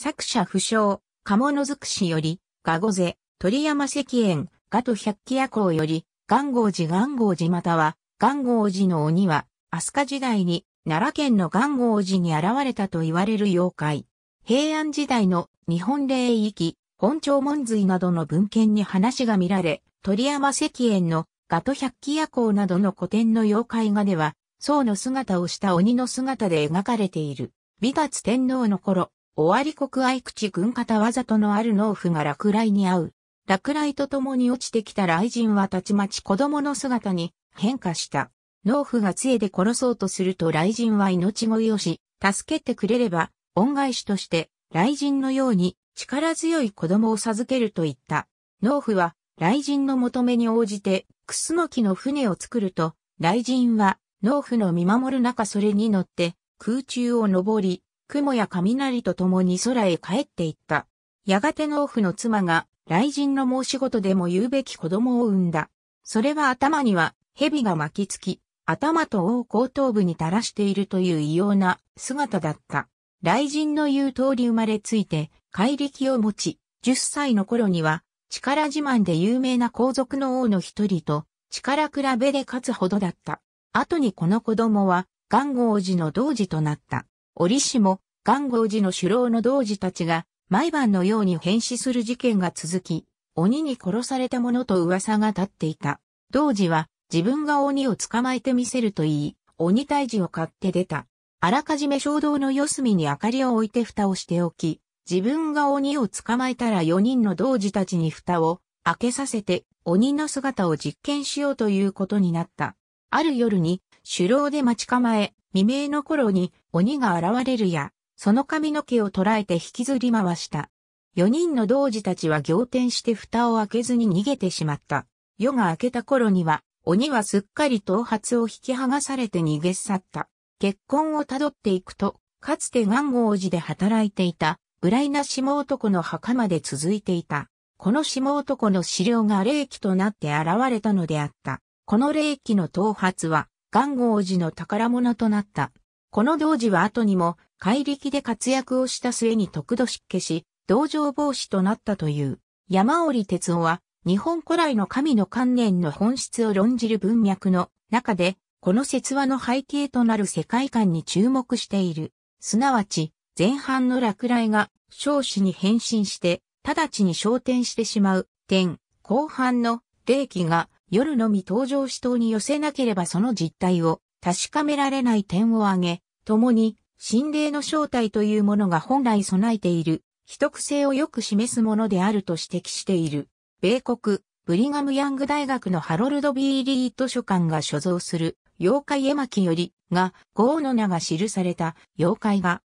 作者不詳、鴨づくしより、ガゴゼ、鳥山石園、ガト百鬼夜行より、元号寺元号寺または、元号寺の鬼は、飛鳥時代に、奈良県の元号寺に現れたと言われる妖怪。平安時代の日本霊域、本朝門髄などの文献に話が見られ、鳥山石園のガト百鬼夜行などの古典の妖怪画では、僧の姿をした鬼の姿で描かれている。美達天皇の頃、終わり国愛口軍方わざとのある農夫が落雷に遭う。落雷と共に落ちてきた雷神はたちまち子供の姿に変化した。農夫が杖で殺そうとすると雷神は命乞いをし、助けてくれれば、恩返しとして雷神のように力強い子供を授けると言った。農夫は雷神の求めに応じてクスノキの船を作ると、雷神は農夫の見守る中それに乗って空中を登り、雲や雷と共に空へ帰っていった。やがて農夫の妻が、雷神の申し事でも言うべき子供を産んだ。それは頭には、蛇が巻きつき、頭と王後頭部に垂らしているという異様な姿だった。雷神の言う通り生まれついて、怪力を持ち、10歳の頃には、力自慢で有名な皇族の王の一人と、力比べで勝つほどだった。後にこの子供は、元号寺の童子となった。折しも、元号寺の首老の童子たちが、毎晩のように変死する事件が続き、鬼に殺されたものと噂が立っていた。童子は、自分が鬼を捕まえてみせると言い、鬼退治を買って出た。あらかじめ衝動の四隅に明かりを置いて蓋をしておき、自分が鬼を捕まえたら四人の童子たちに蓋を開けさせて鬼の姿を実験しようということになった。ある夜に、首牢で待ち構え、未明の頃に鬼が現れるや、その髪の毛を捕らえて引きずり回した。四人の童子たちは仰天して蓋を開けずに逃げてしまった。夜が明けた頃には、鬼はすっかり頭髪を引き剥がされて逃げ去った。結婚をたどっていくと、かつて元号寺で働いていた、ブライナ下男の墓まで続いていた。この下男の資料が霊気となって現れたのであった。この霊気の頭髪は、元号寺の宝物となった。この道寺は後にも、怪力で活躍をした末に得度失化し、道場防止となったという。山織哲夫は、日本古来の神の観念の本質を論じる文脈の中で、この説話の背景となる世界観に注目している。すなわち、前半の落雷が少子に変身して、直ちに昇天してしまう点、後半の霊気が夜のみ登場死闘に寄せなければその実態を確かめられない点を挙げ、共に心霊の正体というものが本来備えている、秘匿性をよく示すものであると指摘している。米国、ブリガム・ヤング大学のハロルド・ビー・リー図書館が所蔵する、妖怪絵巻より、が、号の名が記された妖怪が、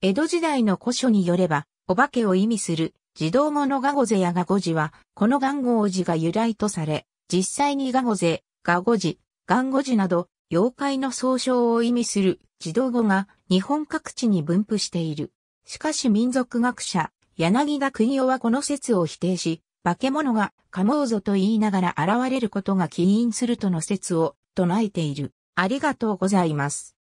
江戸時代の古書によれば、お化けを意味する、児童物ガゴゼやガゴジは、この願号字が由来とされ、実際にガゴゼ、ガゴジ、ガンゴジなど、妖怪の総称を意味する児童語が日本各地に分布している。しかし民族学者、柳田国夫はこの説を否定し、化け物がカモーゾと言いながら現れることが起因するとの説を唱えている。ありがとうございます。